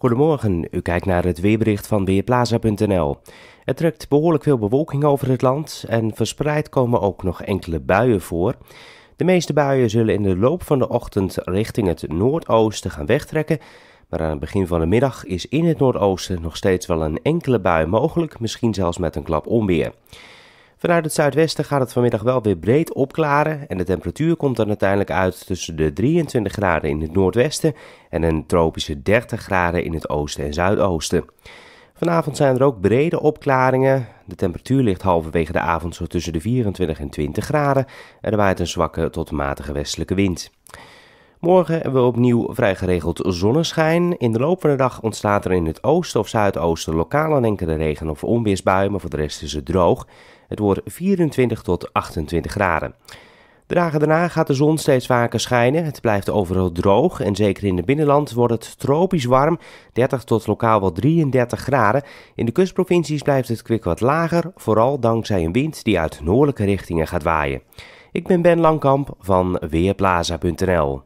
Goedemorgen, u kijkt naar het weerbericht van Weerplaza.nl. Er trekt behoorlijk veel bewolking over het land en verspreid komen ook nog enkele buien voor. De meeste buien zullen in de loop van de ochtend richting het noordoosten gaan wegtrekken. Maar aan het begin van de middag is in het noordoosten nog steeds wel een enkele bui mogelijk, misschien zelfs met een klap onweer. Vanuit het zuidwesten gaat het vanmiddag wel weer breed opklaren en de temperatuur komt dan uiteindelijk uit tussen de 23 graden in het noordwesten en een tropische 30 graden in het oosten en zuidoosten. Vanavond zijn er ook brede opklaringen. De temperatuur ligt halverwege de avond zo tussen de 24 en 20 graden en er waait een zwakke tot matige westelijke wind. Morgen hebben we opnieuw vrij geregeld zonneschijn. In de loop van de dag ontstaat er in het oosten of zuidoosten lokaal een enkele regen- of onweersbuien, maar voor de rest is het droog. Het wordt 24 tot 28 graden. De dagen daarna gaat de zon steeds vaker schijnen. Het blijft overal droog en zeker in het binnenland wordt het tropisch warm, 30 tot lokaal wel 33 graden. In de kustprovincies blijft het kwik wat lager, vooral dankzij een wind die uit noordelijke richtingen gaat waaien. Ik ben Ben Langkamp van Weerplaza.nl.